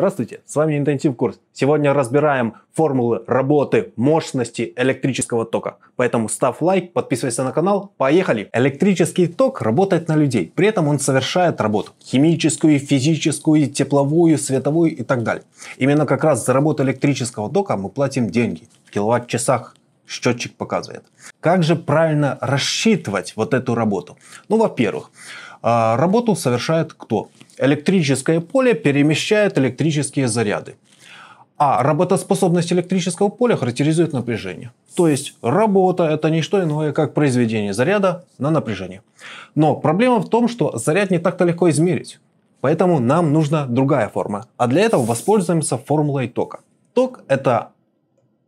Здравствуйте, с вами Интенсив Курс. Сегодня разбираем формулы работы мощности электрического тока. Поэтому ставь лайк, подписывайся на канал, поехали! Электрический ток работает на людей, при этом он совершает работу. Химическую, физическую, тепловую, световую и так далее. Именно как раз за работу электрического тока мы платим деньги. В киловатт-часах счетчик показывает. Как же правильно рассчитывать вот эту работу? Ну, во-первых, а работу совершает кто? Электрическое поле перемещает электрические заряды. А работоспособность электрического поля характеризует напряжение. То есть работа это не что иное, как произведение заряда на напряжение. Но проблема в том, что заряд не так-то легко измерить. Поэтому нам нужна другая форма. А для этого воспользуемся формулой тока. Ток это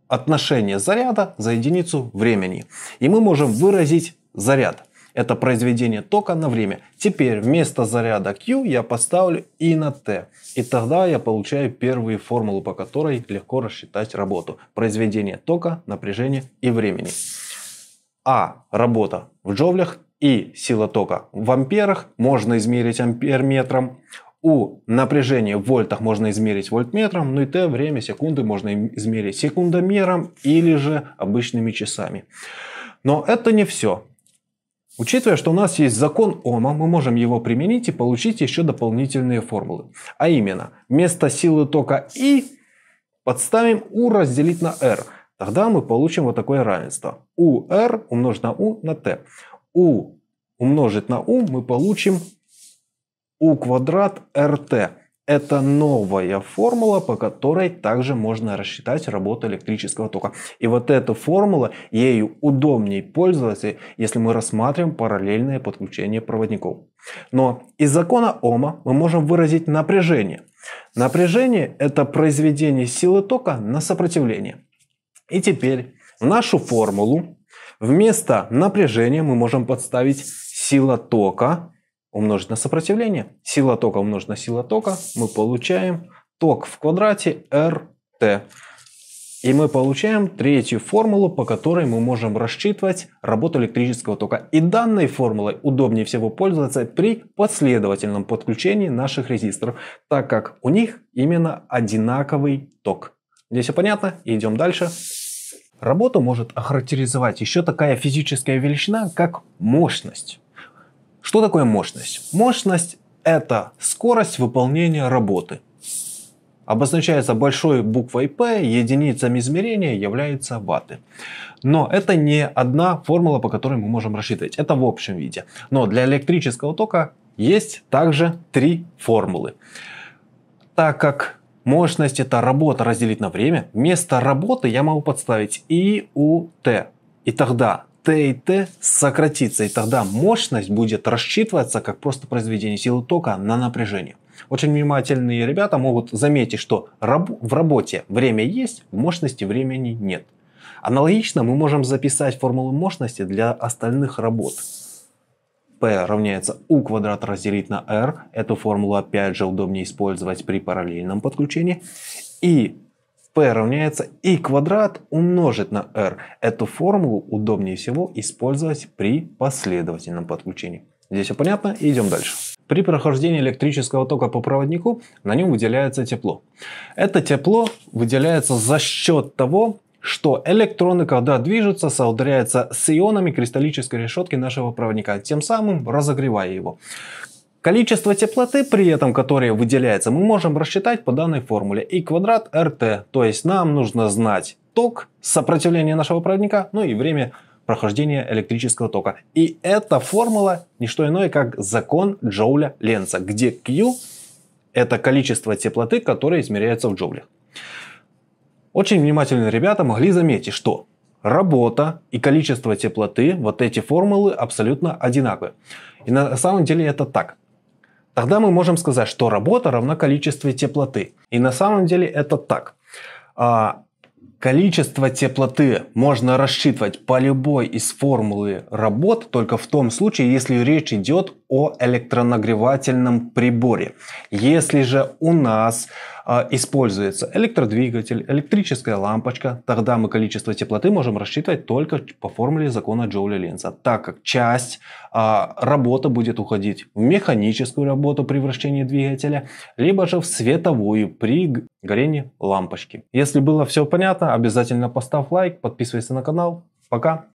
отношение заряда за единицу времени. И мы можем выразить заряд это произведение тока на время. Теперь вместо заряда Q я поставлю и на T. И тогда я получаю первую формулу, по которой легко рассчитать работу. Произведение тока, напряжения и времени. А. Работа в джовлях и сила тока в амперах можно измерить амперметром. У напряжение в вольтах можно измерить вольтметром, ну и Т время секунды можно измерить секундомером или же обычными часами. Но это не все. Учитывая, что у нас есть закон Ома, мы можем его применить и получить еще дополнительные формулы. А именно, вместо силы тока И подставим U разделить на R. Тогда мы получим вот такое равенство. UR умножить на U на T. U умножить на U мы получим U квадрат РТ. Это новая формула, по которой также можно рассчитать работу электрического тока. И вот эта формула, ею удобнее пользоваться, если мы рассматриваем параллельное подключение проводников. Но из закона Ома мы можем выразить напряжение. Напряжение – это произведение силы тока на сопротивление. И теперь в нашу формулу вместо напряжения мы можем подставить сила тока умножить на сопротивление, сила тока умножить на сила тока, мы получаем ток в квадрате РТ. И мы получаем третью формулу, по которой мы можем рассчитывать работу электрического тока. И данной формулой удобнее всего пользоваться при последовательном подключении наших резисторов, так как у них именно одинаковый ток. Здесь все понятно, идем дальше. Работу может охарактеризовать еще такая физическая величина, как мощность. Что такое мощность? Мощность – это скорость выполнения работы. Обозначается большой буквой P, единицами измерения является ватты. Но это не одна формула, по которой мы можем рассчитывать. Это в общем виде. Но для электрического тока есть также три формулы. Так как мощность это работа разделить на время, вместо работы я могу подставить И, У, Т. И тогда Т и Т сократится, и тогда мощность будет рассчитываться как просто произведение силы тока на напряжение. Очень внимательные ребята могут заметить, что раб- в работе время есть, в мощности времени нет. Аналогично мы можем записать формулу мощности для остальных работ. P равняется U квадрат разделить на R. Эту формулу опять же удобнее использовать при параллельном подключении. И p равняется и квадрат умножить на r. Эту формулу удобнее всего использовать при последовательном подключении. Здесь все понятно, идем дальше. При прохождении электрического тока по проводнику на нем выделяется тепло. Это тепло выделяется за счет того, что электроны, когда движутся, соударяются с ионами кристаллической решетки нашего проводника, тем самым разогревая его. Количество теплоты при этом, которое выделяется, мы можем рассчитать по данной формуле и квадрат РТ, то есть нам нужно знать ток, сопротивление нашего проводника, ну и время прохождения электрического тока. И эта формула не что иное, как закон Джоуля-Ленца, где Q – это количество теплоты, которое измеряется в джоулях. Очень внимательные ребята могли заметить, что работа и количество теплоты, вот эти формулы абсолютно одинаковые. И на самом деле это так. Тогда мы можем сказать, что работа равна количеству теплоты. И на самом деле это так. А, количество теплоты можно рассчитывать по любой из формулы работ, только в том случае, если речь идет о электронагревательном приборе. Если же у нас а, используется электродвигатель, электрическая лампочка, тогда мы количество теплоты можем рассчитывать только по формуле закона Джоуля-Ленца, так как часть а, работы будет уходить в механическую работу при вращении двигателя, либо же в световую при горении лампочки. Если было все понятно, обязательно поставь лайк, подписывайся на канал. Пока!